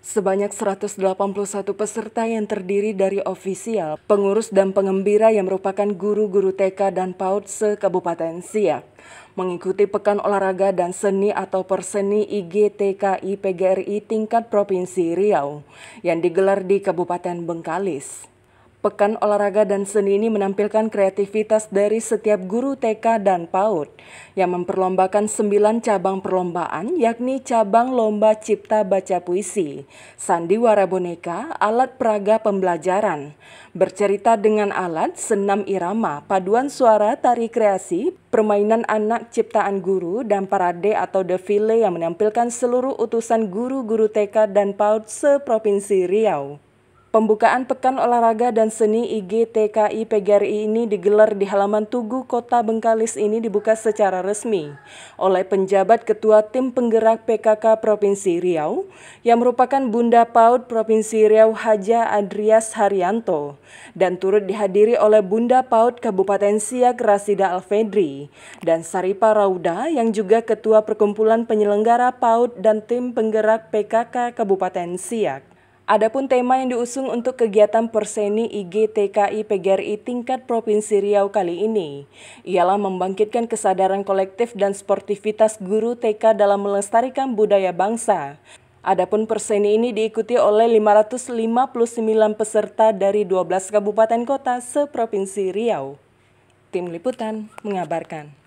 Sebanyak 181 peserta yang terdiri dari ofisial, pengurus dan pengembira yang merupakan guru-guru TK dan PAUD se-Kabupaten Siak. Mengikuti Pekan Olahraga dan Seni atau Perseni IGTKI PGRI tingkat Provinsi Riau yang digelar di Kabupaten Bengkalis. Pekan Olahraga dan Seni ini menampilkan kreativitas dari setiap guru TK dan PAUD yang memperlombakan sembilan cabang perlombaan yakni cabang lomba cipta baca puisi, sandiwara boneka, alat peraga pembelajaran, bercerita dengan alat, senam irama, paduan suara, tari kreasi, permainan anak ciptaan guru dan parade atau defile yang menampilkan seluruh utusan guru-guru TK dan PAUD seprovinsi Riau. Pembukaan Pekan Olahraga dan Seni IGTKI PGRI ini digelar di halaman Tugu Kota Bengkalis ini dibuka secara resmi oleh penjabat Ketua Tim Penggerak PKK Provinsi Riau yang merupakan Bunda Paut Provinsi Riau Haja Adrias Haryanto dan turut dihadiri oleh Bunda Paut Kabupaten Siak Rasida Alfedri dan Saripa Rauda yang juga Ketua Perkumpulan Penyelenggara Paut dan Tim Penggerak PKK Kabupaten Siak. Adapun tema yang diusung untuk kegiatan Perseni IGTKI PGRI tingkat Provinsi Riau kali ini ialah membangkitkan kesadaran kolektif dan sportivitas guru TK dalam melestarikan budaya bangsa. Adapun Perseni ini diikuti oleh 559 peserta dari 12 kabupaten kota se-provinsi Riau. Tim Liputan mengabarkan.